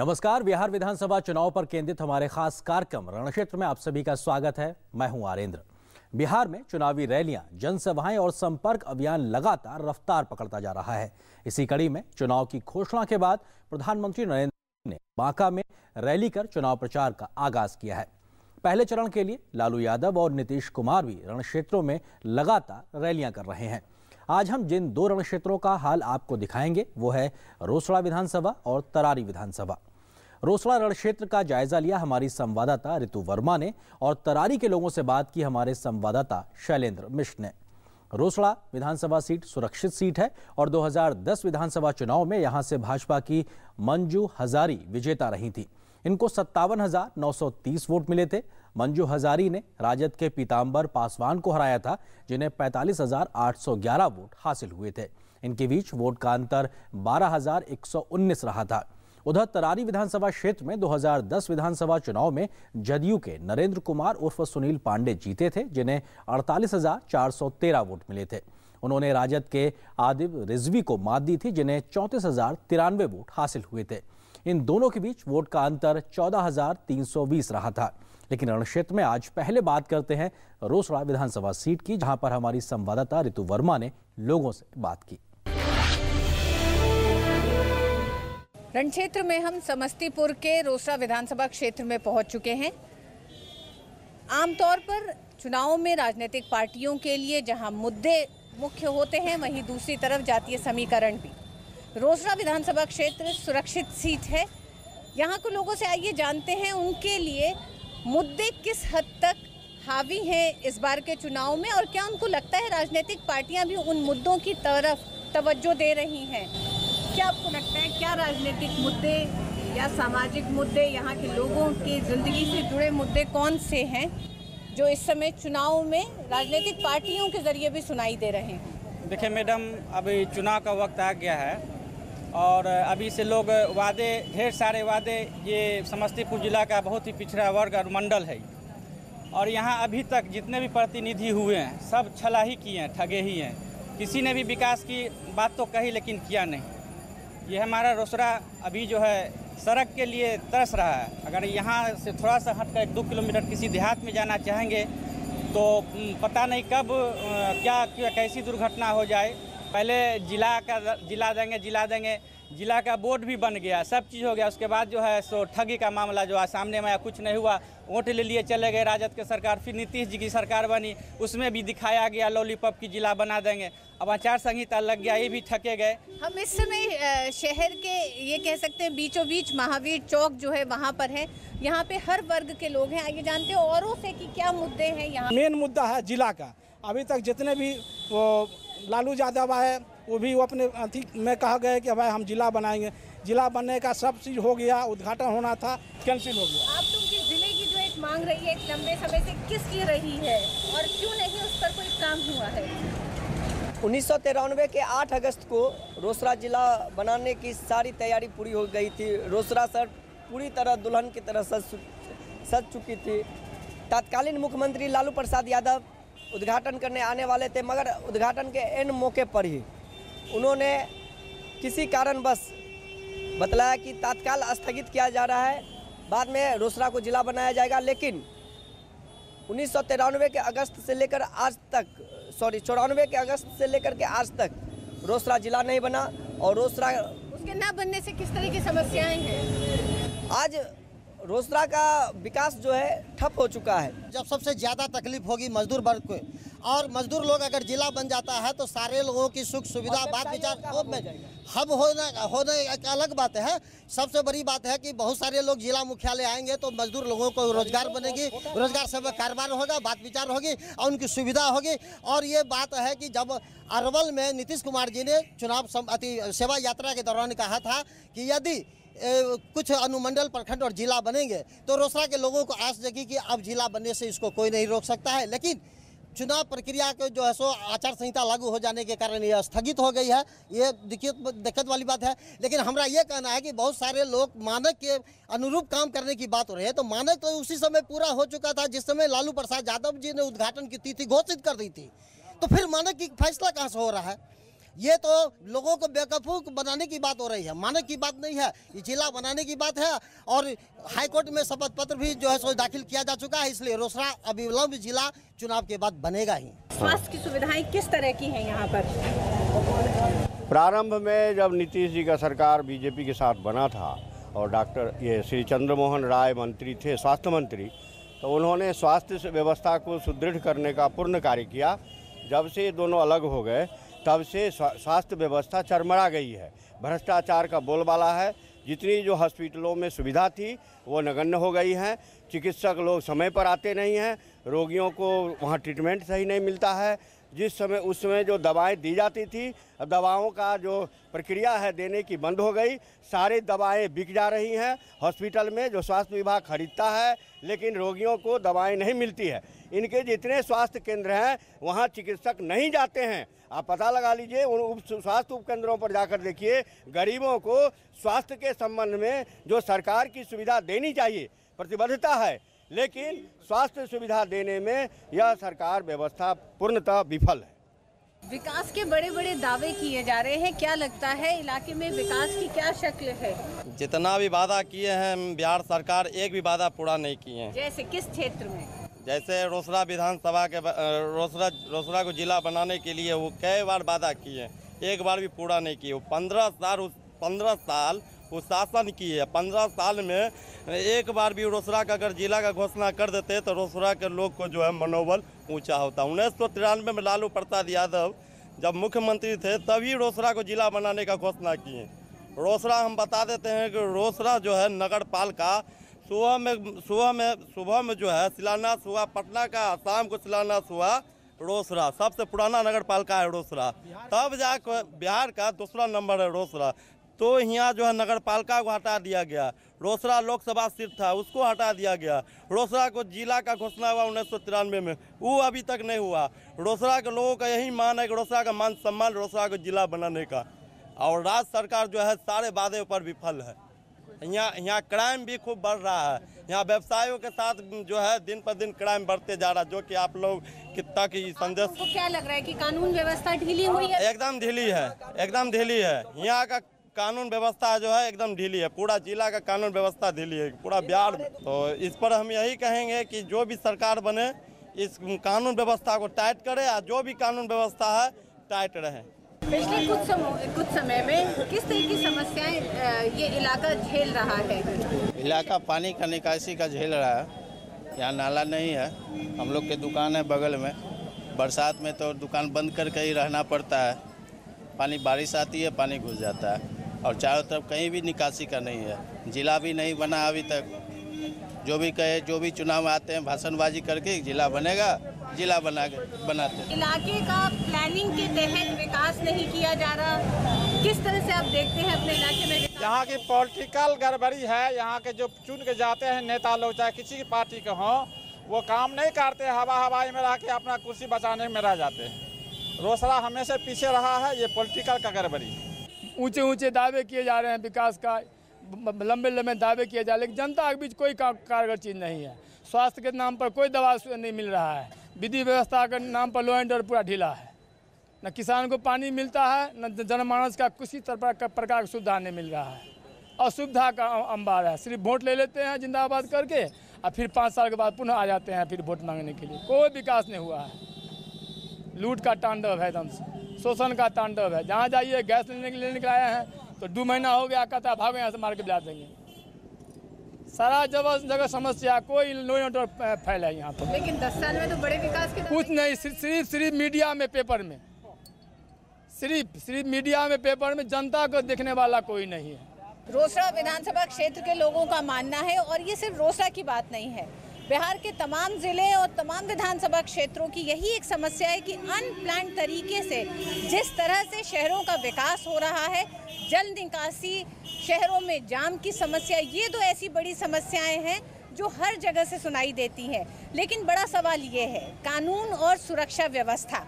नमस्कार बिहार विधानसभा चुनाव पर केंद्रित हमारे खास कार्यक्रम रणक्षेत्र में आप सभी का स्वागत है मैं हूं आरेंद्र बिहार में चुनावी रैलियां जनसभाएं और संपर्क अभियान लगातार रफ्तार पकड़ता जा रहा है इसी कड़ी में चुनाव की घोषणा के बाद प्रधानमंत्री नरेंद्र मोदी ने बांका में रैली कर चुनाव प्रचार का आगाज किया है पहले चरण के लिए लालू यादव और नीतीश कुमार भी रण क्षेत्रों में लगातार रैलियां कर रहे हैं आज हम जिन दो रण क्षेत्रों का हाल आपको दिखाएंगे वो है रोसड़ा विधानसभा और तरारी विधानसभा रोसड़ा रण क्षेत्र का जायजा लिया हमारी संवाददाता ऋतु वर्मा ने और तरारी के लोगों से बात की हमारे संवाददाता शैलेंद्र मिश्र ने रोसड़ा विधानसभा सीट सुरक्षित सीट है और 2010 विधानसभा चुनाव में यहां से भाजपा की मंजू हजारी विजेता रही थी इनको सत्तावन वोट मिले थे मंजू हजारी ने राजद के पीताम्बर पासवान को हराया था जिन्हें 45,811 वोट हासिल हुए थे इनके बीच वोट का अंतर 12,119 रहा था उधर तरारी विधानसभा क्षेत्र में 2010 विधानसभा चुनाव में जदयू के नरेंद्र कुमार उर्फ सुनील पांडे जीते थे जिन्हें अड़तालीस वोट मिले थे उन्होंने राजद के आदिब रिजवी को मात दी थी जिन्हें चौंतीस वोट हासिल हुए थे इन दोनों के बीच वोट का अंतर 14,320 रहा था लेकिन रणक्षेत्र में आज पहले बात करते हैं रोसड़ा विधानसभा सीट की जहां पर हमारी संवाददाता ऋतु वर्मा ने लोगों से बात की रण क्षेत्र में हम समस्तीपुर के रोसड़ा विधानसभा क्षेत्र में पहुंच चुके हैं आमतौर पर चुनाव में राजनीतिक पार्टियों के लिए जहां मुद्दे मुख्य होते हैं वहीं दूसरी तरफ जातीय समीकरण भी रोसड़ा विधानसभा क्षेत्र सुरक्षित सीट है यहाँ के लोगों से आइए जानते हैं उनके लिए मुद्दे किस हद तक हावी हैं इस बार के चुनाव में और क्या उनको लगता है राजनीतिक पार्टियाँ भी उन मुद्दों की तरफ तवज्जो दे रही हैं क्या आपको लगता है क्या राजनीतिक मुद्दे या सामाजिक मुद्दे यहाँ के लोगों की ज़िंदगी से जुड़े मुद्दे कौन से हैं जो इस समय चुनाव में राजनीतिक पार्टियों के ज़रिए भी सुनाई दे रहे हैं देखिए मैडम अभी चुनाव का वक्त आ गया है और अभी से लोग वादे ढेर सारे वादे ये समस्तीपुर जिला का बहुत ही पिछड़ा वर्ग और मंडल है और यहाँ अभी तक जितने भी प्रतिनिधि हुए हैं सब छला ही किए हैं ठगे ही हैं किसी ने भी विकास की बात तो कही लेकिन किया नहीं ये हमारा रोसड़ा अभी जो है सड़क के लिए तरस रहा है अगर यहाँ से थोड़ा सा हट कर एक दो किलोमीटर किसी देहात में जाना चाहेंगे तो पता नहीं कब क्या, क्या कैसी दुर्घटना हो जाए पहले जिला का जिला देंगे जिला देंगे जिला का बोर्ड भी बन गया सब चीज़ हो गया उसके बाद जो है सो ठगी का मामला जो है सामने में कुछ नहीं हुआ वोट ले लिए चले गए राजद के सरकार फिर नीतीश जी की सरकार बनी उसमें भी दिखाया गया लॉलीपॉप की जिला बना देंगे अब आचार संहिता लग गया ये भी ठके गए हम इस समय शहर के ये कह सकते हैं बीचों बीच महावीर चौक जो है वहाँ पर है यहाँ पे हर वर्ग के लोग हैं आगे जानते हैं औरों से कि क्या मुद्दे हैं यहाँ मेन मुद्दा है जिला का अभी तक जितने भी वो लालू यादव आए वो भी वो अपने अथी में कहा गया कि भाई हम जिला बनाएंगे जिला बनने का सब चीज़ हो गया उद्घाटन होना था कैंसिल हो गया आप लोग के जिले की जो एक मांग रही है एक लंबे समय से किस की रही है और क्यों नहीं उस पर कोई काम हुआ है उन्नीस के 8 अगस्त को रोसरा जिला बनाने की सारी तैयारी पूरी हो गई थी रोसरा सर पूरी तरह दुल्हन की तरह सज सज चुकी थी तत्कालीन मुख्यमंत्री लालू प्रसाद यादव उद्घाटन करने आने वाले थे मगर उद्घाटन के एंड मौके पर ही उन्होंने किसी कारणवश बतलाया कि तात्काल स्थगित किया जा रहा है बाद में रोसड़ा को जिला बनाया जाएगा लेकिन उन्नीस के अगस्त से लेकर आज तक सॉरी चौरानवे के अगस्त से लेकर के आज तक रोसड़ा जिला नहीं बना और रोसरा उसके ना बनने से किस तरह की समस्याएं हैं आज रोसड़ा का विकास जो है ठप हो चुका है जब सबसे ज़्यादा तकलीफ होगी मजदूर वर्ग को और मजदूर लोग अगर जिला बन जाता है तो सारे लोगों की सुख सुविधा बात विचार हब में हब होना होना एक अलग बात है सबसे बड़ी बात है कि बहुत सारे लोग जिला मुख्यालय आएंगे तो मजदूर लोगों को रोजगार बनेगी रोजगार से कारोबार होगा बात विचार होगी और उनकी सुविधा होगी और ये बात है कि जब अरवल में नीतीश कुमार जी ने चुनाव अति सेवा यात्रा के दौरान कहा था कि यदि कुछ अनुमंडल प्रखंड और जिला बनेंगे तो रोसरा के लोगों को आस जगी कि अब जिला बनने से इसको कोई नहीं रोक सकता है लेकिन चुनाव प्रक्रिया के जो है सो आचार संहिता लागू हो जाने के कारण ये स्थगित हो गई है ये दिक्कत दिक्कत वाली बात है लेकिन हमारा ये कहना है कि बहुत सारे लोग मानक के अनुरूप काम करने की बात हो रही है तो मानक तो उसी समय पूरा हो चुका था जिस समय लालू प्रसाद यादव जी ने उद्घाटन की तिथि घोषित कर दी थी तो फिर मानक की फैसला कहाँ से हो रहा है ये तो लोगों को बेकफूक बनाने की बात हो रही है माने की बात नहीं है ये जिला बनाने की बात है और हाईकोर्ट में शपथ पत्र भी जो है सो दाखिल किया जा चुका है इसलिए रोसरा अभिलंब जिला चुनाव के बाद बनेगा ही स्वास्थ्य की सुविधाएं किस तरह की हैं यहाँ पर प्रारंभ में जब नीतीश जी का सरकार बीजेपी के साथ बना था और डॉक्टर ये श्री चंद्रमोहन राय मंत्री थे स्वास्थ्य मंत्री तो उन्होंने स्वास्थ्य व्यवस्था को सुदृढ़ करने का पूर्ण कार्य किया जब से ये दोनों अलग हो गए तब से स्वास्थ्य व्यवस्था चरमरा गई है भ्रष्टाचार का बोलबाला है जितनी जो हॉस्पिटलों में सुविधा थी वो नगण्य हो गई हैं चिकित्सक लोग समय पर आते नहीं हैं रोगियों को वहाँ ट्रीटमेंट सही नहीं मिलता है जिस समय उस समय जो दवाएं दी जाती थी दवाओं का जो प्रक्रिया है देने की बंद हो गई सारी दवाएं बिक जा रही हैं हॉस्पिटल में जो स्वास्थ्य विभाग खरीदता है लेकिन रोगियों को दवाएं नहीं मिलती है इनके जितने स्वास्थ्य केंद्र हैं वहाँ चिकित्सक नहीं जाते हैं आप पता लगा लीजिए उन उप स्वास्थ्य उपकेंद्रों पर जाकर देखिए गरीबों को स्वास्थ्य के संबंध में जो सरकार की सुविधा देनी चाहिए प्रतिबद्धता है लेकिन स्वास्थ्य सुविधा देने में यह सरकार व्यवस्था पूर्णतः विफल है विकास के बड़े बड़े दावे किए जा रहे हैं क्या लगता है इलाके में विकास की क्या शक्ल है जितना भी वादा किए हैं बिहार सरकार एक भी वादा पूरा नहीं किए हैं जैसे किस क्षेत्र में जैसे रोसड़ा विधानसभा के रोसड़ा रोसरा को जिला बनाने के लिए वो कई बार वादा किए एक बार भी पूरा नहीं किए पंद्रह साल पंद्रह साल वो शासन की है पंद्रह साल में एक बार भी रोसड़ा का अगर जिला का घोषणा कर देते तो रोसड़ा के लोग को जो है मनोबल ऊंचा होता उन्नीस सौ तिरानवे में लालू प्रसाद यादव जब मुख्यमंत्री थे तभी रोसड़ा को जिला बनाने का घोषणा किए रोसड़ा हम बता देते हैं कि रोसड़ा जो है नगर पालिका सुबह में सुबह में सुबह में जो है शिलान्यास हुआ पटना का शाम को शिलान्यास हुआ रोसरा सबसे पुराना नगर पालिका है रोसरा तब जाकर बिहार का दूसरा नंबर है रोसरा तो यहाँ जो है नगर पालिका को हटा दिया गया रोसड़ा लोकसभा सीट था उसको हटा दिया गया रोसड़ा को जिला का घोषणा हुआ उन्नीस में वो अभी तक नहीं हुआ रोसड़ा के लोगों का यही मान है कि रोसड़ा का मान सम्मान रोसड़ा को जिला बनाने का और राज्य सरकार जो है सारे वादे पर विफल है यहाँ यहाँ क्राइम भी खूब बढ़ रहा है यहाँ व्यवसायों के साथ जो है दिन पर दिन क्राइम बढ़ते जा रहा है जो कि आप लोग कितना की संदेश क्या लग रहा है कि कानून व्यवस्था ढीली हुई है एकदम ढीली है एकदम ढीली है यहाँ का कानून व्यवस्था जो है एकदम ढीली है पूरा जिला का कानून व्यवस्था ढीली है पूरा बिहार तो इस पर हम यही कहेंगे कि जो भी सरकार बने इस कानून व्यवस्था को टाइट करे और जो भी कानून व्यवस्था है टाइट रहे पिछले कुछ समय कुछ समय में किस तरह की समस्याएं ये इलाका झेल रहा है इलाका पानी का निकासी का झेल रहा है यहाँ नाला नहीं है हम लोग के दुकान है बगल में बरसात में तो दुकान बंद करके ही रहना पड़ता है पानी बारिश आती है पानी घुस जाता है और चारों तरफ कहीं भी निकासी का नहीं है जिला भी नहीं बना अभी तक जो भी कहे जो भी चुनाव आते हैं भाषणबाजी करके जिला बनेगा जिला बना बनाते इलाके का प्लानिंग के तहत विकास नहीं किया जा रहा किस तरह से आप देखते हैं अपने इलाके में यहाँ की पॉलिटिकल गड़बड़ी है यहाँ के जो चुन के जाते हैं नेता लोग चाहे किसी की पार्टी के हों वो काम नहीं करते हवा हवाई में रह के अपना कुर्सी बचाने में रह जाते हैं रोसरा हमेशा पीछे रहा है ये पॉलिटिकल का गड़बड़ी है ऊंचे ऊंचे दावे किए जा रहे हैं विकास का लंबे लंबे दावे किए जा रहे हैं जनता के बीच कोई कारगर चीज़ नहीं है स्वास्थ्य के नाम पर कोई दवा नहीं मिल रहा है विधि व्यवस्था के नाम पर लॉ एंड ऑर्डर पूरा ढीला है न किसान को पानी मिलता है न जनमानस का किसी तरह प्रकार की सुविधा नहीं मिल रहा है असुविधा का अंबार है सिर्फ वोट ले लेते हैं जिंदाबाद करके और फिर पाँच साल के बाद पुनः आ जाते हैं फिर वोट मांगने के लिए कोई विकास नहीं हुआ है लूट का तांडव है एकदम से शोषण का तांडव है जहाँ जाइए गैस लेने के लिए निकल आया हैं तो दो महीना हो गया कहता भाग यहाँ से मार के बिला देंगे सारा जगह जगह समस्या कोई नो नोट फैला है यहाँ पर लेकिन दस साल में तो बड़े विकास के कुछ नहीं सिर्फ सिर्फ मीडिया में पेपर में सिर्फ सिर्फ मीडिया में पेपर में जनता को देखने वाला कोई नहीं है रोसड़ा विधानसभा क्षेत्र के लोगों का मानना है और ये सिर्फ रोसड़ा की बात नहीं है बिहार के तमाम ज़िले और तमाम विधानसभा क्षेत्रों की यही एक समस्या है कि अनप्लान तरीके से जिस तरह से शहरों का विकास हो रहा है जल निकासी शहरों में जाम की समस्या ये दो ऐसी बड़ी समस्याएं हैं जो हर जगह से सुनाई देती हैं लेकिन बड़ा सवाल ये है कानून और सुरक्षा व्यवस्था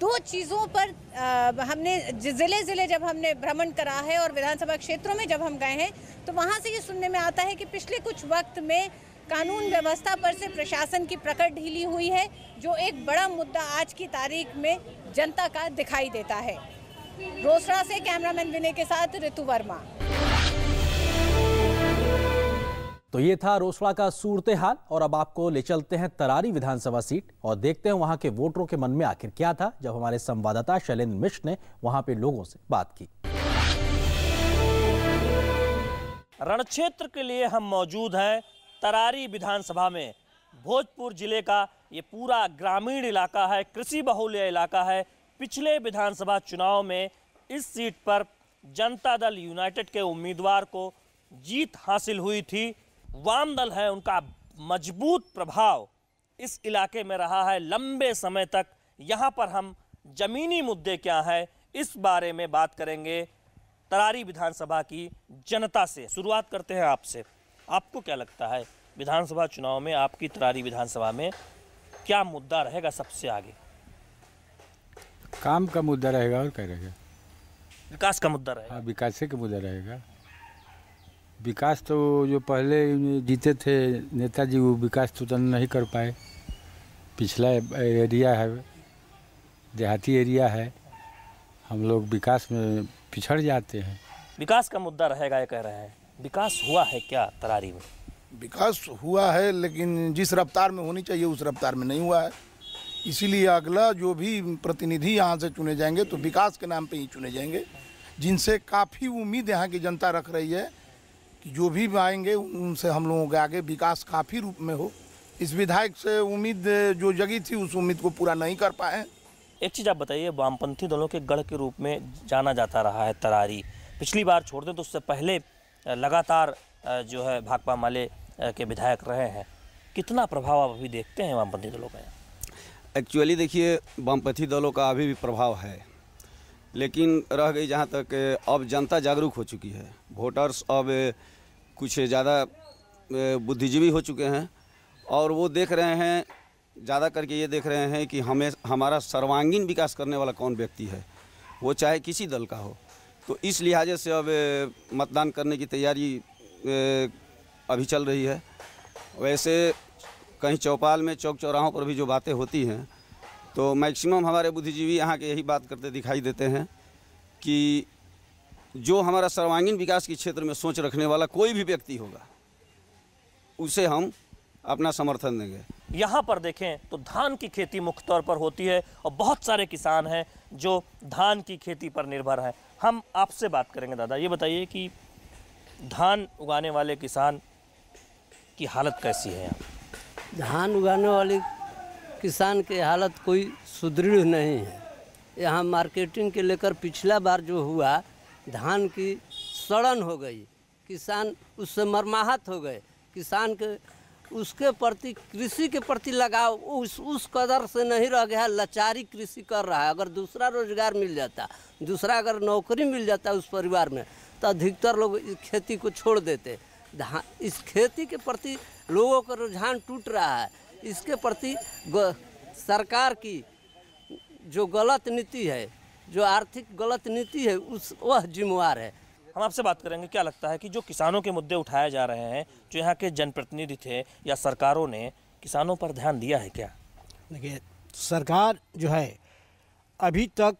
दो चीज़ों पर आ, हमने ज़िले ज़िले जब हमने भ्रमण करा है और विधानसभा क्षेत्रों में जब हम गए हैं तो वहाँ से ये सुनने में आता है कि पिछले कुछ वक्त में कानून व्यवस्था पर से प्रशासन की प्रकट ढीली हुई है जो एक बड़ा मुद्दा आज की तारीख में जनता का दिखाई देता है रोसड़ा से कैमरामैन विनय के साथ ऋतु वर्मा तो ये था रोसड़ा का सूरत हाल और अब आपको ले चलते हैं तरारी विधानसभा सीट और देखते हैं वहां के वोटरों के मन में आखिर क्या था जब हमारे संवाददाता शैलेन्द्र मिश्र ने वहां पे लोगों से बात की रण क्षेत्र के लिए हम मौजूद हैं तरारी विधानसभा में भोजपुर जिले का ये पूरा ग्रामीण इलाका है कृषि बहुल्य इलाका है पिछले विधानसभा चुनाव में इस सीट पर जनता दल यूनाइटेड के उम्मीदवार को जीत हासिल हुई थी वाम दल है उनका मजबूत प्रभाव इस इलाके में रहा है लंबे समय तक यहाँ पर हम जमीनी मुद्दे क्या हैं इस बारे में बात करेंगे तरारी विधानसभा की जनता से शुरुआत करते हैं आपसे आपको क्या लगता है विधानसभा चुनाव में आपकी तरारी विधानसभा में क्या मुद्दा रहेगा सबसे आगे काम का मुद्दा रहेगा और क्या रहेगा विकास का मुद्दा रहेगा हाँ विकास का मुद्दा रहेगा विकास तो जो पहले जीते थे नेताजी वो विकास तो नहीं कर पाए पिछला एरिया है देहाती एरिया है हम लोग विकास में पिछड़ जाते हैं विकास का मुद्दा रहेगा ये कह रहे हैं विकास हुआ है क्या तरारी में विकास हुआ है लेकिन जिस रफ्तार में होनी चाहिए उस रफ्तार में नहीं हुआ है इसीलिए अगला जो भी प्रतिनिधि यहाँ से चुने जाएंगे तो विकास के नाम पे ही चुने जाएंगे जिनसे काफ़ी उम्मीद यहाँ की जनता रख रही है कि जो भी आएंगे उनसे हम लोगों के आगे विकास काफ़ी रूप में हो इस विधायक से उम्मीद जो जगी थी उस उम्मीद को पूरा नहीं कर पाए एक चीज़ आप बताइए वामपंथी दलों के गढ़ के रूप में जाना जाता रहा है तरारी पिछली बार छोड़ दें तो उससे पहले लगातार जो है भाकपा माले के विधायक रहे हैं कितना प्रभाव आप अभी देखते हैं वामपंथी दलों का एक्चुअली देखिए वामपंथी दलों का अभी भी प्रभाव है लेकिन रह गई जहाँ तक अब जनता जागरूक हो चुकी है वोटर्स अब कुछ ज़्यादा बुद्धिजीवी हो चुके हैं और वो देख रहे हैं ज़्यादा करके ये देख रहे हैं कि हमें हमारा सर्वांगीण विकास करने वाला कौन व्यक्ति है वो चाहे किसी दल का हो तो इस लिहाजे से अब मतदान करने की तैयारी अभी चल रही है वैसे कहीं चौपाल में चौक चौराहों पर भी जो बातें होती हैं तो मैक्सिमम हमारे बुद्धिजीवी यहाँ के यही बात करते दिखाई देते हैं कि जो हमारा सर्वांगीण विकास के क्षेत्र में सोच रखने वाला कोई भी व्यक्ति होगा उसे हम अपना समर्थन देंगे यहाँ पर देखें तो धान की खेती मुख्य तौर पर होती है और बहुत सारे किसान हैं जो धान की खेती पर निर्भर हैं हम आपसे बात करेंगे दादा ये बताइए कि धान उगाने वाले किसान की हालत कैसी है यहाँ धान उगाने वाले किसान की हालत कोई सुदृढ़ नहीं है यहाँ मार्केटिंग के लेकर पिछला बार जो हुआ धान की सड़न हो गई किसान उससे मरमाहत हो गए किसान के उसके प्रति कृषि के प्रति लगाव उस उस कदर से नहीं रह गया लाचारी कृषि कर रहा है अगर दूसरा रोजगार मिल जाता दूसरा अगर नौकरी मिल जाता उस परिवार में तो अधिकतर लोग इस खेती को छोड़ देते धान इस खेती के प्रति लोगों का रुझान टूट रहा है इसके प्रति सरकार की जो गलत नीति है जो आर्थिक गलत नीति है उस वह जिम्मेवार है हम आपसे बात करेंगे क्या लगता है कि जो किसानों के मुद्दे उठाए जा रहे हैं जो यहाँ के जनप्रतिनिधि थे या सरकारों ने किसानों पर ध्यान दिया है क्या देखिए सरकार जो है अभी तक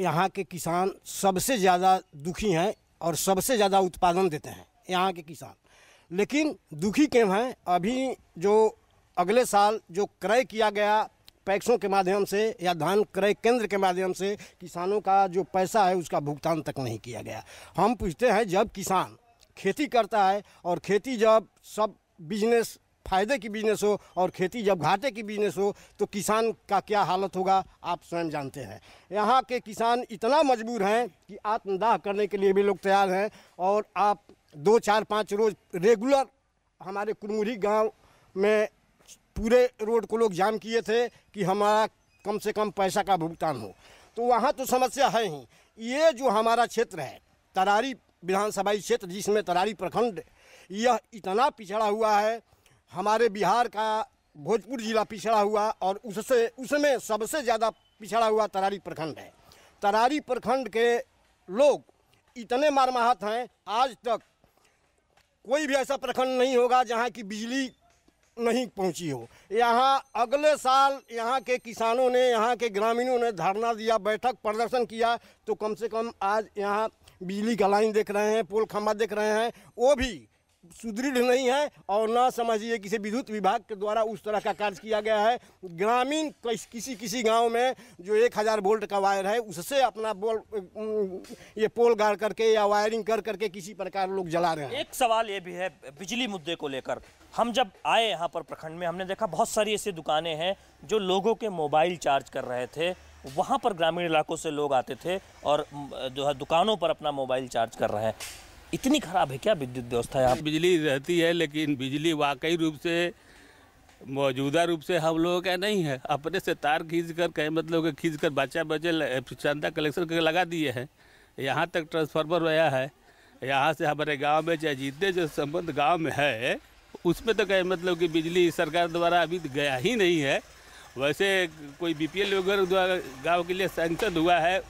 यहाँ के किसान सबसे ज़्यादा दुखी हैं और सबसे ज़्यादा उत्पादन देते हैं यहाँ के किसान लेकिन दुखी क्यों हैं अभी जो अगले साल जो क्रय किया गया पैक्सों के माध्यम से या धान क्रय केंद्र के माध्यम से किसानों का जो पैसा है उसका भुगतान तक नहीं किया गया हम पूछते हैं जब किसान खेती करता है और खेती जब सब बिजनेस फायदे की बिजनेस हो और खेती जब घाटे की बिजनेस हो तो किसान का क्या हालत होगा आप स्वयं जानते हैं यहाँ के किसान इतना मजबूर हैं कि आत्मदाह करने के लिए भी लोग तैयार हैं और आप दो चार पाँच रोज रेगुलर हमारे कुरमुरी गांव में पूरे रोड को लोग जाम किए थे कि हमारा कम से कम पैसा का भुगतान हो तो वहाँ तो समस्या है ही ये जो हमारा क्षेत्र है तरारी विधानसभा क्षेत्र जिसमें तरारी प्रखंड यह इतना पिछड़ा हुआ है हमारे बिहार का भोजपुर जिला पिछड़ा हुआ और उससे उसमें सबसे ज़्यादा पिछड़ा हुआ तरारी प्रखंड है तरारी प्रखंड के लोग इतने मारमाहत हैं आज तक कोई भी ऐसा प्रखंड नहीं होगा जहाँ की बिजली नहीं पहुंची हो यहाँ अगले साल यहाँ के किसानों ने यहाँ के ग्रामीणों ने धरना दिया बैठक प्रदर्शन किया तो कम से कम आज यहाँ बिजली का लाइन देख रहे हैं पोल खंभा देख रहे हैं वो भी सुदृढ़ नहीं है और ना समझिए किसी विद्युत विभाग के द्वारा उस तरह का कार्य किया गया है ग्रामीण किसी किसी गांव में जो एक हज़ार वोल्ट का वायर है उससे अपना बोल ये पोल गाड़ करके या वायरिंग कर करके किसी प्रकार लोग जला रहे हैं एक सवाल ये भी है बिजली मुद्दे को लेकर हम जब आए यहाँ पर प्रखंड में हमने देखा बहुत सारी ऐसी दुकानें हैं जो लोगों के मोबाइल चार्ज कर रहे थे वहाँ पर ग्रामीण इलाकों से लोग आते थे और जो है दुकानों पर अपना मोबाइल चार्ज कर रहे हैं इतनी खराब है क्या विद्युत व्यवस्था यहाँ बिजली रहती है लेकिन बिजली वाकई रूप से मौजूदा रूप से हम लोगों का नहीं है अपने से तार खींच कर कहीं मतलब खींच कर बचा बचे चंदा कलेक्शन करके लगा दिए हैं यहाँ तक ट्रांसफार्मर आया है यहाँ से हमारे गांव में चाहे जितने जो संबंध गांव में है उसमें तो कहीं मतलब कि बिजली सरकार द्वारा अभी गया ही नहीं है वैसे कोई एल वगैरह द्वारा गाँव के लिए सेंक्शन हुआ है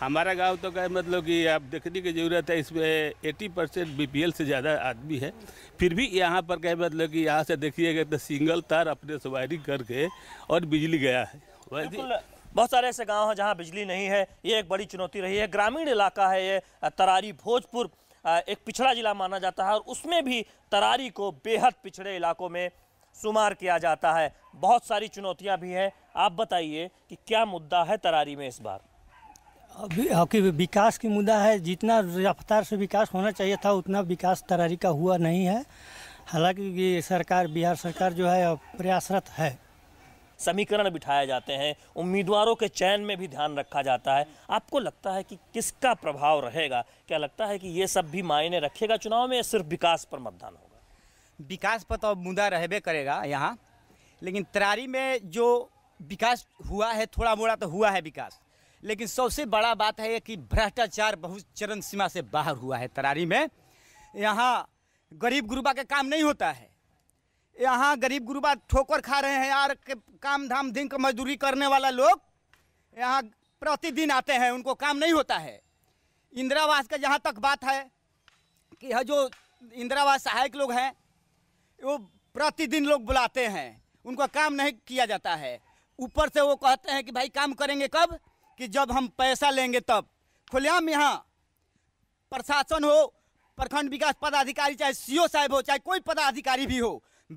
हमारा गांव तो क्या मतलब कि आप देखने की ज़रूरत है इसमें 80 परसेंट बी से ज़्यादा आदमी है फिर भी यहाँ पर क्या मतलब कि यहाँ से देखिएगा तो सिंगल तार अपने से वायरिंग करके और बिजली गया है बहुत सारे ऐसे गांव हैं जहां बिजली नहीं है ये एक बड़ी चुनौती रही है ग्रामीण इलाका है ये तरारी भोजपुर एक पिछड़ा जिला माना जाता है और उसमें भी तरारी को बेहद पिछड़े इलाकों में शुमार किया जाता है बहुत सारी चुनौतियाँ भी हैं आप बताइए कि क्या मुद्दा है तरारी में इस बार अभी विकास की मुद्दा है जितना रफ्तार से विकास होना चाहिए था उतना विकास तरारी का हुआ नहीं है हालांकि ये सरकार बिहार सरकार जो है प्रयासरत है समीकरण बिठाए जाते हैं उम्मीदवारों के चयन में भी ध्यान रखा जाता है आपको लगता है कि किसका प्रभाव रहेगा क्या लगता है कि ये सब भी मायने रखेगा चुनाव में या सिर्फ विकास पर मतदान होगा विकास पर तो मुद्दा रहबे करेगा यहाँ लेकिन तरारी में जो विकास हुआ है थोड़ा मोड़ा तो हुआ है विकास लेकिन सबसे बड़ा बात है कि भ्रष्टाचार बहुत चरण सीमा से बाहर हुआ है तरारी में यहाँ गरीब गुरबा का काम नहीं होता है यहाँ गरीब गुरबा ठोकर खा रहे हैं यार के काम धाम दिन का मजदूरी करने वाला लोग यहाँ प्रतिदिन आते हैं उनको काम नहीं होता है इंदिरावास का जहाँ तक बात है कि यह जो इंदिरावास सहायक लोग हैं वो प्रतिदिन लोग बुलाते हैं उनका काम नहीं किया जाता है ऊपर से वो कहते हैं कि भाई काम करेंगे कब कि जब हम पैसा लेंगे तब खुलेआम यहाँ प्रशासन हो प्रखंड विकास पदाधिकारी चाहे सीओ साहब हो चाहे कोई पदाधिकारी भी हो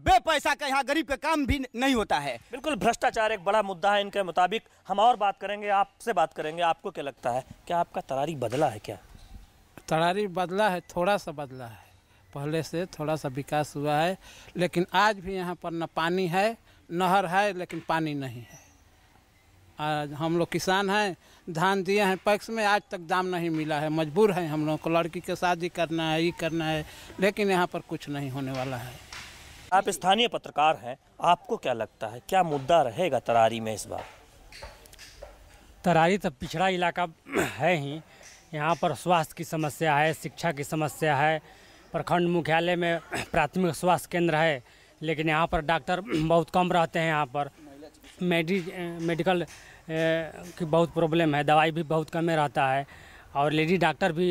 बे पैसा का यहाँ गरीब का काम भी नहीं होता है बिल्कुल भ्रष्टाचार एक बड़ा मुद्दा है इनके मुताबिक हम और बात करेंगे आपसे बात करेंगे आपको क्या लगता है क्या आपका तरारी बदला है क्या तरारी बदला है थोड़ा सा बदला है पहले से थोड़ा सा विकास हुआ है लेकिन आज भी यहाँ पर न पानी है नहर है लेकिन पानी नहीं है हम लोग किसान हैं धान दिए हैं पैक्स में आज तक दाम नहीं मिला है मजबूर हैं हम लोगों को लड़की के शादी करना है ये करना है लेकिन यहाँ पर कुछ नहीं होने वाला है आप स्थानीय पत्रकार हैं आपको क्या लगता है क्या मुद्दा रहेगा तरारी में इस बार तरारी तो पिछड़ा इलाका है ही यहाँ पर स्वास्थ्य की समस्या है शिक्षा की समस्या है प्रखंड मुख्यालय में प्राथमिक स्वास्थ्य केंद्र है लेकिन यहाँ पर डॉक्टर बहुत कम रहते हैं यहाँ पर मेडि मेडिकल की बहुत प्रॉब्लम है दवाई भी बहुत कम में रहता है और लेडी डॉक्टर भी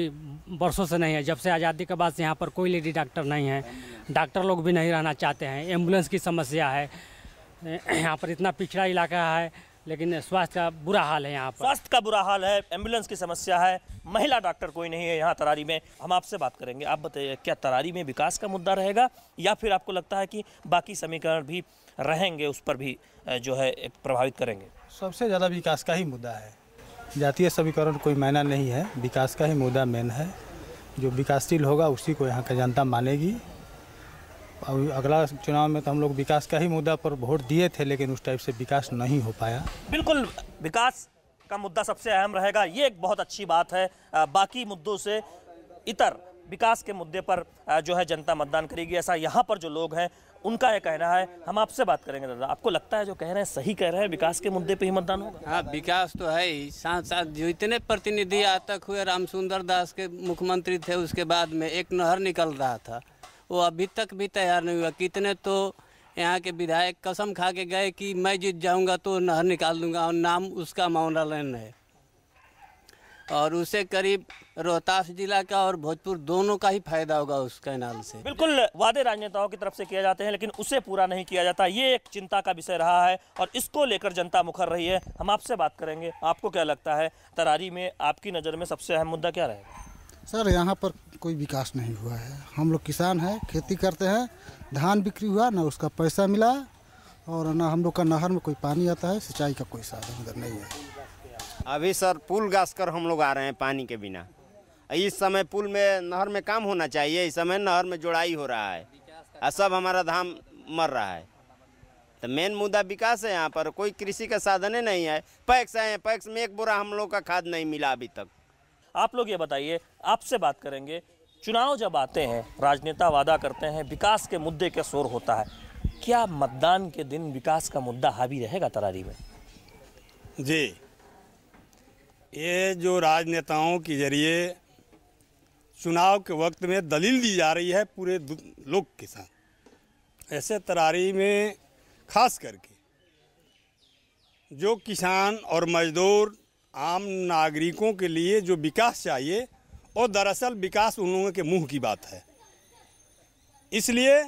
बरसों से नहीं है जब से आज़ादी के बाद से यहाँ पर कोई लेडी डॉक्टर नहीं है डॉक्टर लोग भी नहीं रहना चाहते हैं एम्बुलेंस की समस्या है यहाँ पर इतना पिछड़ा इलाका है लेकिन स्वास्थ्य का बुरा हाल है यहाँ पर स्वास्थ्य का बुरा हाल है एम्बुलेंस की समस्या है महिला डॉक्टर कोई नहीं है यहाँ तरारी में हम आपसे बात करेंगे आप बताइए क्या तरारी में विकास का मुद्दा रहेगा या फिर आपको लगता है कि बाकी समीकरण भी रहेंगे उस पर भी जो है प्रभावित करेंगे सबसे ज़्यादा विकास का ही मुद्दा है जातीय समीकरण कोई मायना नहीं है विकास का ही मुद्दा मेन है जो विकासशील होगा उसी को यहाँ का जनता मानेगी अब अगला चुनाव में तो हम लोग विकास का ही मुद्दा पर वोट दिए थे लेकिन उस टाइप से विकास नहीं हो पाया बिल्कुल विकास का मुद्दा सबसे अहम रहेगा ये एक बहुत अच्छी बात है बाकी मुद्दों से इतर विकास के मुद्दे पर जो है जनता मतदान करेगी ऐसा यहाँ पर जो लोग हैं उनका यह कहना है हम आपसे बात करेंगे दादा आपको लगता है जो कह रहे हैं सही कह रहे हैं विकास के मुद्दे पे ही मतदान होगा हाँ विकास तो है ही साथ साथ जितने प्रतिनिधि आज तक हुए राम सुंदर दास के मुख्यमंत्री थे उसके बाद में एक नहर निकल रहा था वो अभी तक भी तैयार नहीं हुआ कितने तो यहाँ के विधायक कसम खा के गए कि मैं जीत जाऊँगा तो नहर निकाल दूंगा और नाम उसका मौन है और उससे करीब रोहतास जिला का और भोजपुर दोनों का ही फायदा होगा उस कैनाल से बिल्कुल वादे राजनेताओं की तरफ से किया जाते हैं लेकिन उसे पूरा नहीं किया जाता ये एक चिंता का विषय रहा है और इसको लेकर जनता मुखर रही है हम आपसे बात करेंगे आपको क्या लगता है तरारी में आपकी नज़र में सबसे अहम मुद्दा क्या रहेगा सर यहाँ पर कोई विकास नहीं हुआ है हम लोग किसान हैं खेती करते हैं धान बिक्री हुआ ना उसका पैसा मिला और ना हम लोग का नहर में कोई पानी आता है सिंचाई का कोई साधन उधर नहीं है अभी सर पुल गास कर हम लोग आ रहे हैं पानी के बिना इस समय पुल में नहर में काम होना चाहिए इस समय नहर में जुड़ाई हो रहा है और सब हमारा धाम मर रहा है तो मेन मुद्दा विकास है यहाँ पर कोई कृषि का साधन नहीं है पैक्स आए हैं पैक्स में एक बुरा हम लोग का खाद नहीं मिला अभी तक आप लोग ये बताइए आपसे बात करेंगे चुनाव जब आते हैं राजनेता वादा करते हैं विकास के मुद्दे के शोर होता है क्या मतदान के दिन विकास का मुद्दा हावी रहेगा तरारी में जी ये जो राजनेताओं के जरिए चुनाव के वक्त में दलील दी जा रही है पूरे लोग के साथ ऐसे तरारी में खास करके जो किसान और मजदूर आम नागरिकों के लिए जो विकास चाहिए और दरअसल विकास उन लोगों के मुंह की बात है इसलिए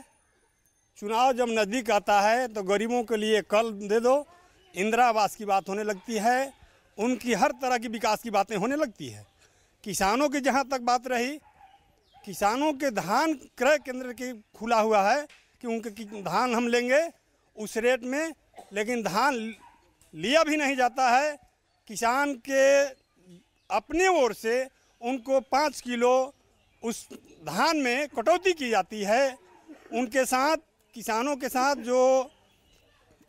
चुनाव जब नज़दीक आता है तो गरीबों के लिए कल दे दो इंदिरा आवास की बात होने लगती है उनकी हर तरह की विकास की बातें होने लगती है किसानों की जहाँ तक बात रही किसानों के धान क्रय केंद्र की खुला हुआ है कि उनके धान हम लेंगे उस रेट में लेकिन धान लिया भी नहीं जाता है किसान के अपने ओर से उनको पाँच किलो उस धान में कटौती की जाती है उनके साथ किसानों के साथ जो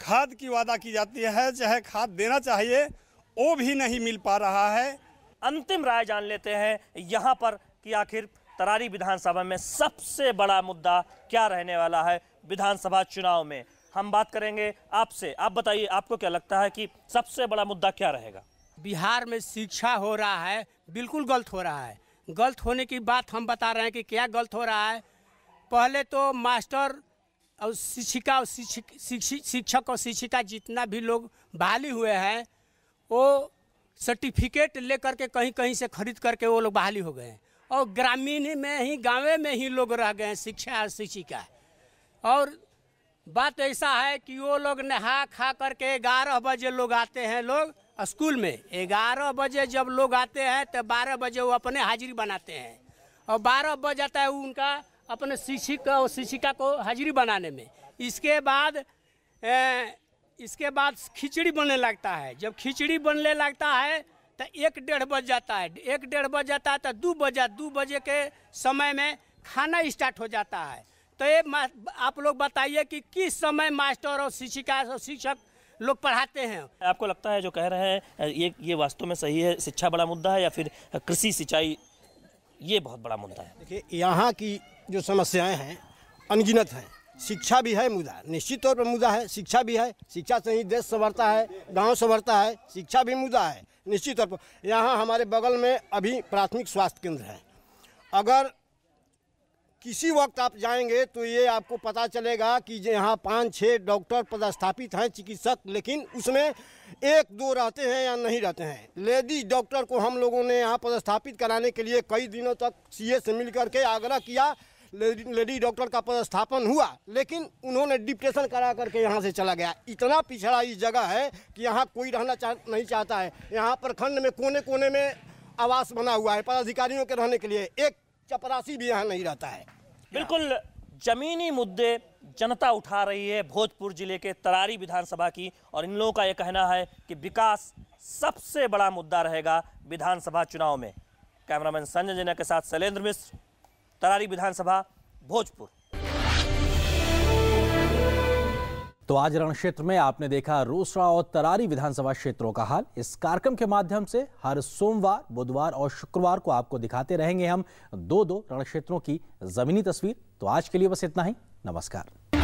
खाद की वादा की जाती है चाहे खाद देना चाहिए वो भी नहीं मिल पा रहा है अंतिम राय जान लेते हैं यहाँ पर कि आखिर तरारी विधानसभा में सबसे बड़ा मुद्दा क्या रहने वाला है विधानसभा चुनाव में हम बात करेंगे आपसे आप बताइए आपको क्या लगता है कि सबसे बड़ा मुद्दा क्या रहेगा बिहार में शिक्षा हो रहा है बिल्कुल गलत हो रहा है गलत होने की बात हम बता रहे हैं कि क्या गलत हो रहा है पहले तो मास्टर और शिक्षिका और शिक्षक और शिक्षिका जितना भी लोग बहाली हुए हैं वो सर्टिफिकेट ले करके कहीं कहीं से खरीद करके वो लोग बहाली हो गए हैं और ग्रामीण में ही गाँव में ही लोग रह गए हैं शिक्षा और शिक्षिका और बात ऐसा है कि वो लोग नहा खा करके ग्यारह बजे लोग आते हैं लोग स्कूल में ग्यारह बजे जब लोग आते हैं तो बारह बजे वो अपने हाजिरी बनाते हैं और बारह बज जाता है उनका अपने शिक्षिका और शिक्षिका को हाजिरी बनाने में इसके बाद इसके बाद खिचड़ी बनने लगता है जब खिचड़ी बनने लगता है तो एक डेढ़ बज जाता है एक डेढ़ बज जाता है तो दो बजा दो बजे के समय में खाना स्टार्ट हो जाता है तो ये आप लोग बताइए कि किस समय मास्टर और शिक्षिका और शिक्षक लोग पढ़ाते हैं आपको लगता है जो कह रहे हैं ये ये वास्तव में सही है शिक्षा बड़ा मुद्दा है या फिर कृषि सिंचाई ये बहुत बड़ा मुद्दा है देखिए यहाँ की जो समस्याएं हैं अनगिनत हैं शिक्षा भी है मुद्दा निश्चित तौर पर मुद्दा है शिक्षा भी है शिक्षा से ही देश संवरता है गांव संवरता है शिक्षा भी मुद्दा है निश्चित तौर पर यहाँ हमारे बगल में अभी प्राथमिक स्वास्थ्य केंद्र है अगर किसी वक्त आप जाएंगे तो ये आपको पता चलेगा कि यहाँ पाँच छः डॉक्टर पदस्थापित हैं चिकित्सक लेकिन उसमें एक दो रहते हैं या नहीं रहते हैं लेडीज डॉक्टर को हम लोगों ने यहाँ पदस्थापित कराने के लिए कई दिनों तक सीए से मिल करके आग्रह किया लेडी डॉक्टर का पदस्थापन हुआ लेकिन उन्होंने डिप्रेशन करा करके यहाँ से चला गया इतना पिछड़ा इस जगह है कि यहाँ कोई रहना चाह नहीं चाहता है यहाँ प्रखंड में कोने कोने में आवास बना हुआ है पदाधिकारियों के रहने के लिए एक चपरासी भी यहाँ नहीं रहता है बिल्कुल जमीनी मुद्दे जनता उठा रही है भोजपुर जिले के तरारी विधानसभा की और इन लोगों का यह कहना है कि विकास सबसे बड़ा मुद्दा रहेगा विधानसभा चुनाव में कैमरामैन संजय जना के साथ शैलेंद्र मिश्र तरारी विधानसभा भोजपुर तो आज रण क्षेत्र में आपने देखा रोसड़ा और तरारी विधानसभा क्षेत्रों का हाल इस कार्यक्रम के माध्यम से हर सोमवार बुधवार और शुक्रवार को आपको दिखाते रहेंगे हम दो दो रण क्षेत्रों की जमीनी तस्वीर तो आज के लिए बस इतना ही नमस्कार